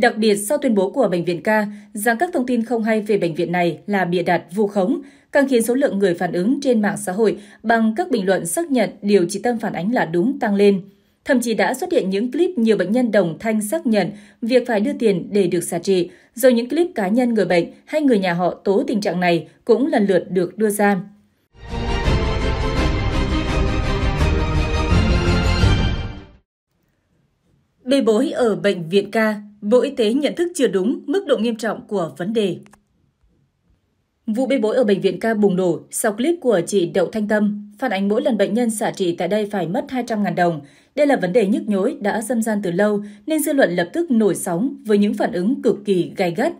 Đặc biệt sau tuyên bố của bệnh viện ca rằng các thông tin không hay về bệnh viện này là bịa đặt vu khống, càng khiến số lượng người phản ứng trên mạng xã hội bằng các bình luận xác nhận điều chị Tâm phản ánh là đúng tăng lên. Thậm chí đã xuất hiện những clip nhiều bệnh nhân đồng thanh xác nhận việc phải đưa tiền để được xả trị, rồi những clip cá nhân người bệnh hay người nhà họ tố tình trạng này cũng lần lượt được đưa ra. Bê bối ở bệnh viện ca Bộ Y tế nhận thức chưa đúng mức độ nghiêm trọng của vấn đề. Vụ bê bối ở bệnh viện ca bùng nổ sau clip của chị Đậu Thanh Tâm phản ánh mỗi lần bệnh nhân xả trị tại đây phải mất 200.000 đồng. Đây là vấn đề nhức nhối đã dâm gian từ lâu nên dư luận lập tức nổi sóng với những phản ứng cực kỳ gai gắt.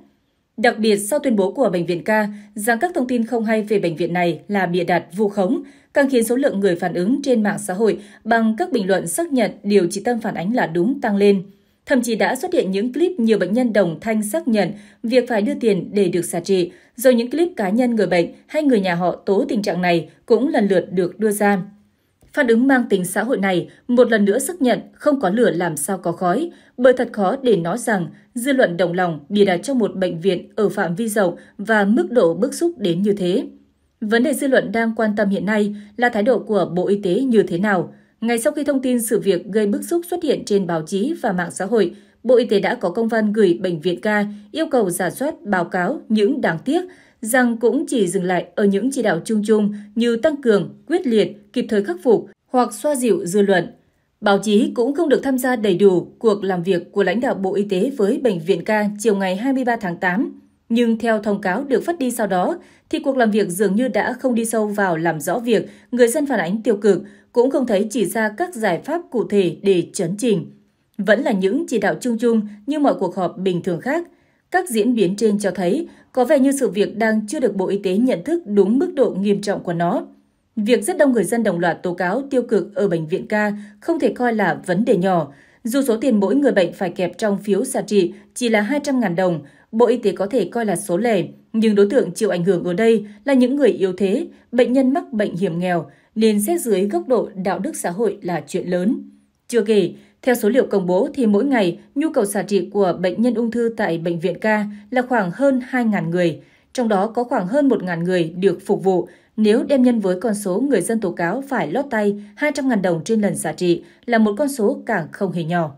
Đặc biệt sau tuyên bố của bệnh viện ca rằng các thông tin không hay về bệnh viện này là bịa đặt vu khống, càng khiến số lượng người phản ứng trên mạng xã hội bằng các bình luận xác nhận điều chị Tâm phản ánh là đúng tăng lên. Thậm chí đã xuất hiện những clip nhiều bệnh nhân đồng thanh xác nhận việc phải đưa tiền để được xả trị, rồi những clip cá nhân người bệnh hay người nhà họ tố tình trạng này cũng lần lượt được đưa ra. Phản ứng mang tính xã hội này một lần nữa xác nhận không có lửa làm sao có khói, bởi thật khó để nói rằng dư luận đồng lòng bịa đặt trong một bệnh viện ở phạm vi rộng và mức độ bức xúc đến như thế. Vấn đề dư luận đang quan tâm hiện nay là thái độ của Bộ Y tế như thế nào, ngay sau khi thông tin sự việc gây bức xúc xuất hiện trên báo chí và mạng xã hội, Bộ Y tế đã có công văn gửi Bệnh viện ca yêu cầu giả soát báo cáo những đáng tiếc rằng cũng chỉ dừng lại ở những chỉ đạo chung chung như tăng cường, quyết liệt, kịp thời khắc phục hoặc xoa dịu dư luận. Báo chí cũng không được tham gia đầy đủ cuộc làm việc của lãnh đạo Bộ Y tế với Bệnh viện ca chiều ngày 23 tháng 8. Nhưng theo thông cáo được phát đi sau đó, thì cuộc làm việc dường như đã không đi sâu vào làm rõ việc người dân phản ánh tiêu cực, cũng không thấy chỉ ra các giải pháp cụ thể để chấn chỉnh. Vẫn là những chỉ đạo chung chung như mọi cuộc họp bình thường khác. Các diễn biến trên cho thấy có vẻ như sự việc đang chưa được Bộ Y tế nhận thức đúng mức độ nghiêm trọng của nó. Việc rất đông người dân đồng loạt tố cáo tiêu cực ở bệnh viện ca không thể coi là vấn đề nhỏ, dù số tiền mỗi người bệnh phải kẹp trong phiếu xạ trị chỉ là 200.000 đồng, Bộ Y tế có thể coi là số lẻ, nhưng đối tượng chịu ảnh hưởng ở đây là những người yếu thế, bệnh nhân mắc bệnh hiểm nghèo, nên xét dưới góc độ đạo đức xã hội là chuyện lớn. Chưa kể, theo số liệu công bố thì mỗi ngày nhu cầu xả trị của bệnh nhân ung thư tại bệnh viện ca là khoảng hơn 2.000 người, trong đó có khoảng hơn 1.000 người được phục vụ. Nếu đem nhân với con số người dân tố cáo phải lót tay 200.000 đồng trên lần xả trị là một con số càng không hề nhỏ.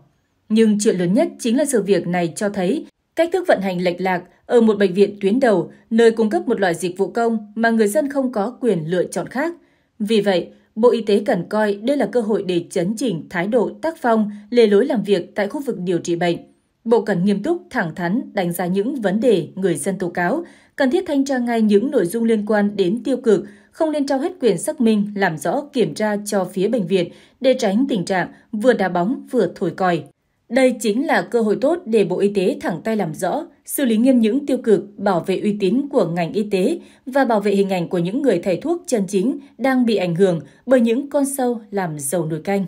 Nhưng chuyện lớn nhất chính là sự việc này cho thấy Cách thức vận hành lệch lạc ở một bệnh viện tuyến đầu, nơi cung cấp một loại dịch vụ công mà người dân không có quyền lựa chọn khác. Vì vậy, Bộ Y tế cần coi đây là cơ hội để chấn chỉnh thái độ, tác phong, lề lối làm việc tại khu vực điều trị bệnh. Bộ cần nghiêm túc, thẳng thắn đánh giá những vấn đề người dân tố cáo, cần thiết thanh tra ngay những nội dung liên quan đến tiêu cực, không nên trao hết quyền xác minh, làm rõ, kiểm tra cho phía bệnh viện để tránh tình trạng vừa đá bóng vừa thổi còi. Đây chính là cơ hội tốt để Bộ Y tế thẳng tay làm rõ, xử lý nghiêm những tiêu cực, bảo vệ uy tín của ngành y tế và bảo vệ hình ảnh của những người thầy thuốc chân chính đang bị ảnh hưởng bởi những con sâu làm giàu nồi canh.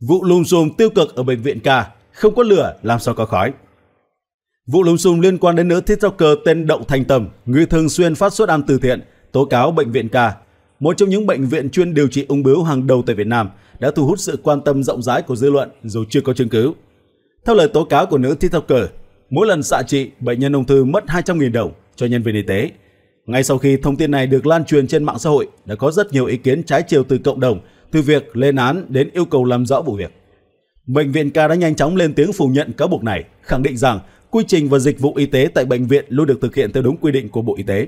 Vụ lùm xùm tiêu cực ở bệnh viện ca, không có lửa làm sao có khói. Vụ lùm xùm liên quan đến nữ TikToker tên Đậu Thành Tầm, người thường xuyên phát xuất ăn từ thiện, tố cáo bệnh viện ca một trong những bệnh viện chuyên điều trị ung bướu hàng đầu tại Việt Nam, đã thu hút sự quan tâm rộng rãi của dư luận dù chưa có chứng cứ. Theo lời tố cáo của nữ TikToker, mỗi lần xạ trị, bệnh nhân ung thư mất 200.000 đồng cho nhân viên y tế. Ngay sau khi thông tin này được lan truyền trên mạng xã hội, đã có rất nhiều ý kiến trái chiều từ cộng đồng, từ việc lên án đến yêu cầu làm rõ vụ việc. Bệnh viện ca đã nhanh chóng lên tiếng phủ nhận cáo buộc này, khẳng định rằng quy trình và dịch vụ y tế tại bệnh viện luôn được thực hiện theo đúng quy định của Bộ Y tế.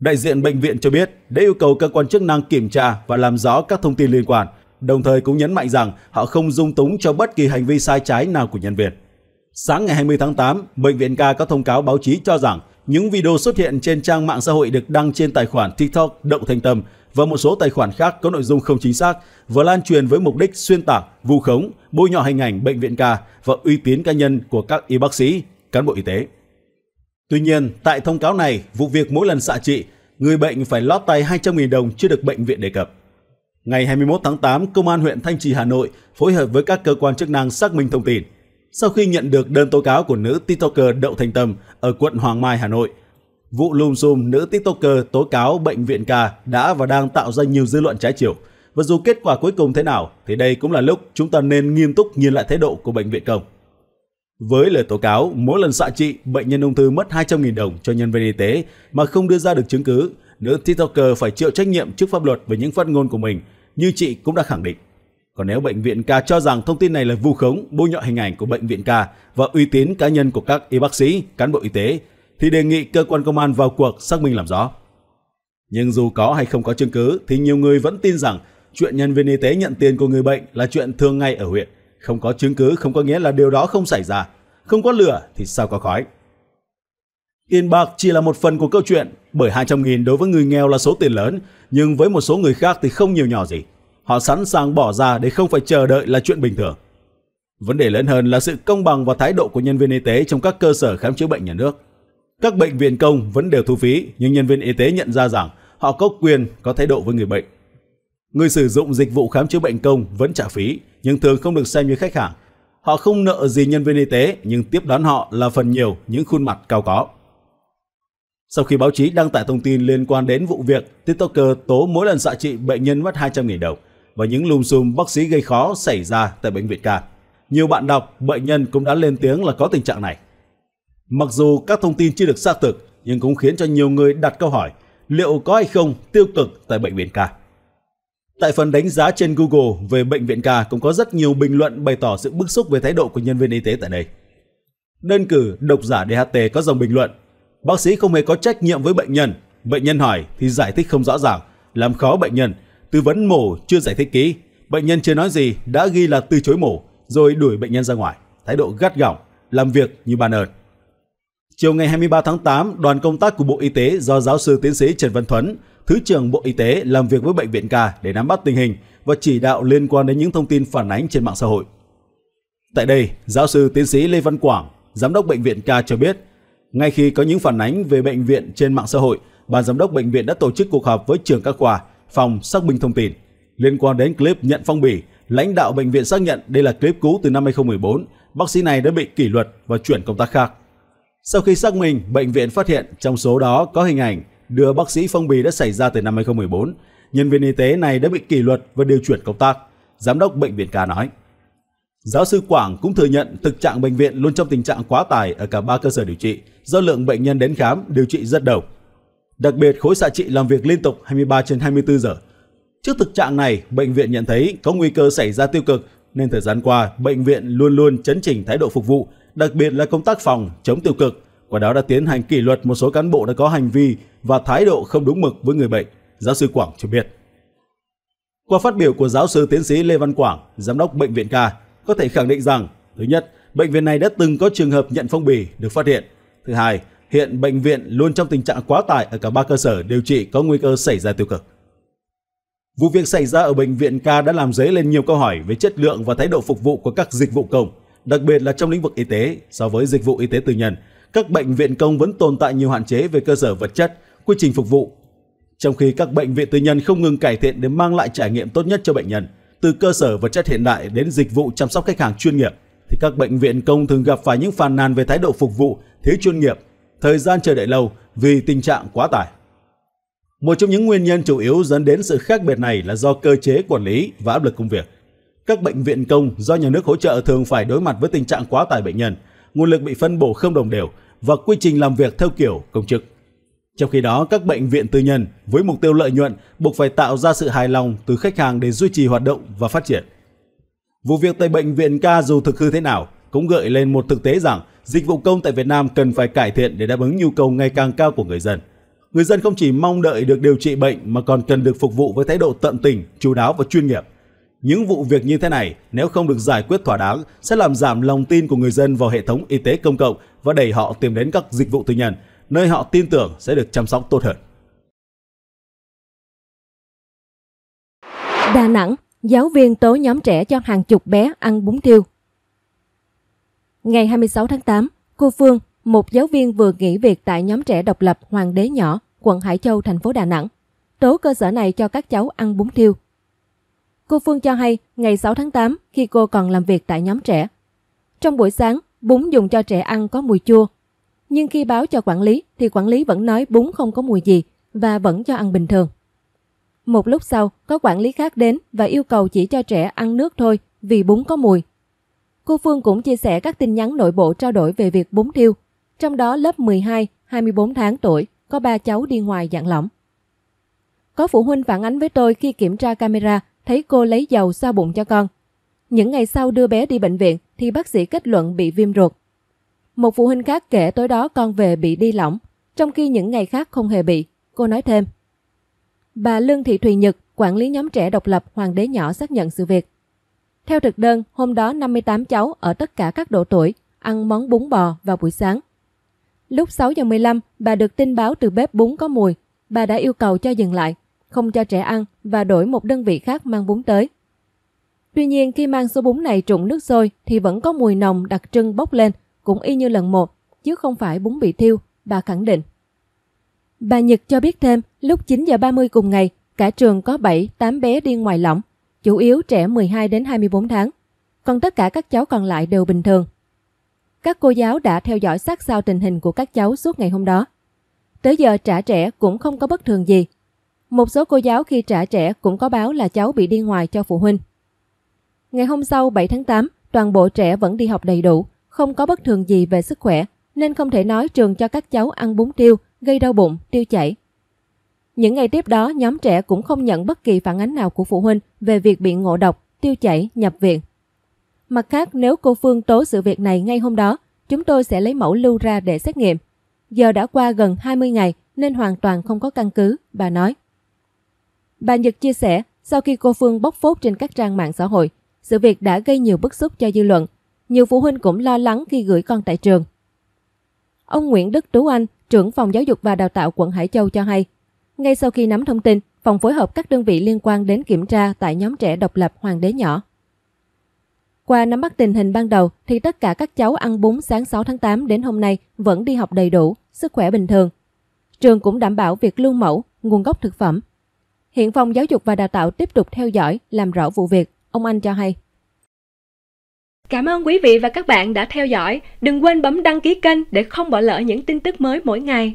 Đại diện bệnh viện cho biết đã yêu cầu cơ quan chức năng kiểm tra và làm rõ các thông tin liên quan, đồng thời cũng nhấn mạnh rằng họ không dung túng cho bất kỳ hành vi sai trái nào của nhân viên. Sáng ngày 20 tháng 8, Bệnh viện Ca có thông cáo báo chí cho rằng những video xuất hiện trên trang mạng xã hội được đăng trên tài khoản TikTok động Thanh Tâm và một số tài khoản khác có nội dung không chính xác và lan truyền với mục đích xuyên tạc, vu khống, bôi nhọ hình ảnh bệnh viện Ca và uy tín cá nhân của các y bác sĩ, cán bộ y tế. Tuy nhiên, tại thông cáo này, vụ việc mỗi lần xạ trị, người bệnh phải lót tay 200.000 đồng chưa được bệnh viện đề cập. Ngày 21 tháng 8, Công an huyện Thanh Trì, Hà Nội phối hợp với các cơ quan chức năng xác minh thông tin. Sau khi nhận được đơn tố cáo của nữ TikToker Đậu Thành Tâm ở quận Hoàng Mai, Hà Nội, vụ lùm xùm nữ TikToker tố cáo bệnh viện ca đã và đang tạo ra nhiều dư luận trái chiều. Và dù kết quả cuối cùng thế nào, thì đây cũng là lúc chúng ta nên nghiêm túc nhìn lại thái độ của bệnh viện công. Với lời tố cáo, mỗi lần xạ trị, bệnh nhân ung thư mất 200.000 đồng cho nhân viên y tế mà không đưa ra được chứng cứ, nữ TikToker phải chịu trách nhiệm trước pháp luật về những phát ngôn của mình, như chị cũng đã khẳng định. Còn nếu bệnh viện ca cho rằng thông tin này là vu khống, bôi nhọ hình ảnh của bệnh viện ca và uy tín cá nhân của các y bác sĩ, cán bộ y tế, thì đề nghị cơ quan công an vào cuộc xác minh làm rõ. Nhưng dù có hay không có chứng cứ thì nhiều người vẫn tin rằng chuyện nhân viên y tế nhận tiền của người bệnh là chuyện thường ngày ở huyện không có chứng cứ không có nghĩa là điều đó không xảy ra. Không có lửa thì sao có khói. Tiền bạc chỉ là một phần của câu chuyện, bởi 200.000 đối với người nghèo là số tiền lớn, nhưng với một số người khác thì không nhiều nhỏ gì. Họ sẵn sàng bỏ ra để không phải chờ đợi là chuyện bình thường. Vấn đề lớn hơn là sự công bằng và thái độ của nhân viên y tế trong các cơ sở khám chữa bệnh nhà nước. Các bệnh viện công vẫn đều thu phí, nhưng nhân viên y tế nhận ra rằng họ có quyền có thái độ với người bệnh. Người sử dụng dịch vụ khám chữa bệnh công vẫn trả phí, nhưng thường không được xem như khách hàng. Họ không nợ gì nhân viên y tế, nhưng tiếp đón họ là phần nhiều những khuôn mặt cao có. Sau khi báo chí đăng tải thông tin liên quan đến vụ việc, TikToker tố mỗi lần xạ trị bệnh nhân mất 200.000 đồng và những lùm xùm bác sĩ gây khó xảy ra tại bệnh viện ca. Nhiều bạn đọc, bệnh nhân cũng đã lên tiếng là có tình trạng này. Mặc dù các thông tin chưa được xác thực, nhưng cũng khiến cho nhiều người đặt câu hỏi liệu có hay không tiêu cực tại bệnh viện ca. Tại phần đánh giá trên Google về bệnh viện ca cũng có rất nhiều bình luận bày tỏ sự bức xúc về thái độ của nhân viên y tế tại đây. Đơn cử độc giả DHT có dòng bình luận Bác sĩ không hề có trách nhiệm với bệnh nhân Bệnh nhân hỏi thì giải thích không rõ ràng Làm khó bệnh nhân Tư vấn mổ chưa giải thích kỹ Bệnh nhân chưa nói gì đã ghi là từ chối mổ Rồi đuổi bệnh nhân ra ngoài Thái độ gắt gỏng Làm việc như bàn ơn Chiều ngày 23 tháng 8, đoàn công tác của Bộ Y tế do giáo sư tiến sĩ Trần Văn Thuấn, Thứ trưởng Bộ Y tế làm việc với bệnh viện ca để nắm bắt tình hình và chỉ đạo liên quan đến những thông tin phản ánh trên mạng xã hội. Tại đây, giáo sư tiến sĩ Lê Văn Quảng, giám đốc bệnh viện ca cho biết, ngay khi có những phản ánh về bệnh viện trên mạng xã hội, ban giám đốc bệnh viện đã tổ chức cuộc họp với trường các khoa, phòng xác minh thông tin. Liên quan đến clip nhận phong bì, lãnh đạo bệnh viện xác nhận đây là clip cũ từ năm 2014, bác sĩ này đã bị kỷ luật và chuyển công tác khác. Sau khi xác minh, bệnh viện phát hiện trong số đó có hình ảnh đưa bác sĩ phong bì đã xảy ra từ năm 2014. Nhân viên y tế này đã bị kỷ luật và điều chuyển công tác, giám đốc bệnh viện ca nói. Giáo sư Quảng cũng thừa nhận thực trạng bệnh viện luôn trong tình trạng quá tải ở cả ba cơ sở điều trị do lượng bệnh nhân đến khám điều trị rất đông. Đặc biệt khối xạ trị làm việc liên tục 23 trên 24 giờ. Trước thực trạng này, bệnh viện nhận thấy có nguy cơ xảy ra tiêu cực nên thời gian qua bệnh viện luôn luôn chấn chỉnh thái độ phục vụ đặc biệt là công tác phòng chống tiêu cực. Qua đó đã tiến hành kỷ luật một số cán bộ đã có hành vi và thái độ không đúng mực với người bệnh, giáo sư Quảng cho biết. Qua phát biểu của giáo sư tiến sĩ Lê Văn Quảng, giám đốc bệnh viện Ca có thể khẳng định rằng, thứ nhất, bệnh viện này đã từng có trường hợp nhận phong bì được phát hiện. Thứ hai, hiện bệnh viện luôn trong tình trạng quá tải ở cả ba cơ sở điều trị có nguy cơ xảy ra tiêu cực. Vụ việc xảy ra ở bệnh viện Ca đã làm dấy lên nhiều câu hỏi về chất lượng và thái độ phục vụ của các dịch vụ công đặc biệt là trong lĩnh vực y tế. So với dịch vụ y tế tư nhân, các bệnh viện công vẫn tồn tại nhiều hạn chế về cơ sở vật chất, quy trình phục vụ. Trong khi các bệnh viện tư nhân không ngừng cải thiện để mang lại trải nghiệm tốt nhất cho bệnh nhân, từ cơ sở vật chất hiện đại đến dịch vụ chăm sóc khách hàng chuyên nghiệp, thì các bệnh viện công thường gặp phải những phàn nàn về thái độ phục vụ thiếu chuyên nghiệp, thời gian chờ đợi lâu vì tình trạng quá tải. Một trong những nguyên nhân chủ yếu dẫn đến sự khác biệt này là do cơ chế quản lý và áp lực công việc. Các bệnh viện công do nhà nước hỗ trợ thường phải đối mặt với tình trạng quá tải bệnh nhân, nguồn lực bị phân bổ không đồng đều và quy trình làm việc theo kiểu công chức. Trong khi đó, các bệnh viện tư nhân với mục tiêu lợi nhuận buộc phải tạo ra sự hài lòng từ khách hàng để duy trì hoạt động và phát triển. Vụ việc tại bệnh viện ca dù thực hư thế nào cũng gợi lên một thực tế rằng dịch vụ công tại Việt Nam cần phải cải thiện để đáp ứng nhu cầu ngày càng cao của người dân. Người dân không chỉ mong đợi được điều trị bệnh mà còn cần được phục vụ với thái độ tận tình, chú đáo và chuyên nghiệp – những vụ việc như thế này nếu không được giải quyết thỏa đáng sẽ làm giảm lòng tin của người dân vào hệ thống y tế công cộng và đẩy họ tìm đến các dịch vụ tư nhân, nơi họ tin tưởng sẽ được chăm sóc tốt hơn. Đà Nẵng, giáo viên tố nhóm trẻ cho hàng chục bé ăn bún tiêu. Ngày 26 tháng 8, cô Phương, một giáo viên vừa nghỉ việc tại nhóm trẻ độc lập Hoàng đế nhỏ, quận Hải Châu, thành phố Đà Nẵng, tố cơ sở này cho các cháu ăn bún tiêu Cô Phương cho hay ngày 6 tháng 8 khi cô còn làm việc tại nhóm trẻ. Trong buổi sáng, bún dùng cho trẻ ăn có mùi chua. Nhưng khi báo cho quản lý thì quản lý vẫn nói bún không có mùi gì và vẫn cho ăn bình thường. Một lúc sau, có quản lý khác đến và yêu cầu chỉ cho trẻ ăn nước thôi vì bún có mùi. Cô Phương cũng chia sẻ các tin nhắn nội bộ trao đổi về việc bún thiêu. Trong đó lớp 12, 24 tháng tuổi, có ba cháu đi ngoài dạng lỏng. Có phụ huynh phản ánh với tôi khi kiểm tra camera thấy cô lấy dầu xoa bụng cho con. Những ngày sau đưa bé đi bệnh viện thì bác sĩ kết luận bị viêm ruột. Một phụ huynh khác kể tối đó con về bị đi lỏng, trong khi những ngày khác không hề bị. Cô nói thêm. Bà Lương Thị Thùy Nhật, quản lý nhóm trẻ độc lập Hoàng đế nhỏ xác nhận sự việc. Theo thực đơn, hôm đó 58 cháu ở tất cả các độ tuổi ăn món bún bò vào buổi sáng. Lúc 6 giờ 15, bà được tin báo từ bếp bún có mùi. Bà đã yêu cầu cho dừng lại không cho trẻ ăn và đổi một đơn vị khác mang bún tới. Tuy nhiên khi mang số bún này trụng nước sôi thì vẫn có mùi nồng đặc trưng bốc lên, cũng y như lần một, chứ không phải bún bị thiêu, bà khẳng định. Bà Nhật cho biết thêm, lúc 9 giờ 30 cùng ngày, cả trường có 7-8 bé đi ngoài lỏng, chủ yếu trẻ 12 đến 24 tháng, còn tất cả các cháu còn lại đều bình thường. Các cô giáo đã theo dõi sát sao tình hình của các cháu suốt ngày hôm đó. Tới giờ trả trẻ cũng không có bất thường gì, một số cô giáo khi trả trẻ cũng có báo là cháu bị đi ngoài cho phụ huynh. Ngày hôm sau 7 tháng 8, toàn bộ trẻ vẫn đi học đầy đủ, không có bất thường gì về sức khỏe, nên không thể nói trường cho các cháu ăn bún tiêu, gây đau bụng, tiêu chảy. Những ngày tiếp đó, nhóm trẻ cũng không nhận bất kỳ phản ánh nào của phụ huynh về việc bị ngộ độc, tiêu chảy, nhập viện. Mặt khác, nếu cô Phương tố sự việc này ngay hôm đó, chúng tôi sẽ lấy mẫu lưu ra để xét nghiệm. Giờ đã qua gần 20 ngày nên hoàn toàn không có căn cứ, bà nói. Bà Nhật chia sẻ, sau khi cô Phương bóc phốt trên các trang mạng xã hội, sự việc đã gây nhiều bức xúc cho dư luận. Nhiều phụ huynh cũng lo lắng khi gửi con tại trường. Ông Nguyễn Đức Tú Anh, trưởng phòng giáo dục và đào tạo quận Hải Châu cho hay, ngay sau khi nắm thông tin, phòng phối hợp các đơn vị liên quan đến kiểm tra tại nhóm trẻ độc lập Hoàng đế nhỏ. Qua nắm bắt tình hình ban đầu thì tất cả các cháu ăn bún sáng 6 tháng 8 đến hôm nay vẫn đi học đầy đủ, sức khỏe bình thường. Trường cũng đảm bảo việc lưu mẫu, nguồn gốc thực phẩm, Hiện phòng giáo dục và đào tạo tiếp tục theo dõi, làm rõ vụ việc. Ông Anh cho hay. Cảm ơn quý vị và các bạn đã theo dõi. Đừng quên bấm đăng ký kênh để không bỏ lỡ những tin tức mới mỗi ngày.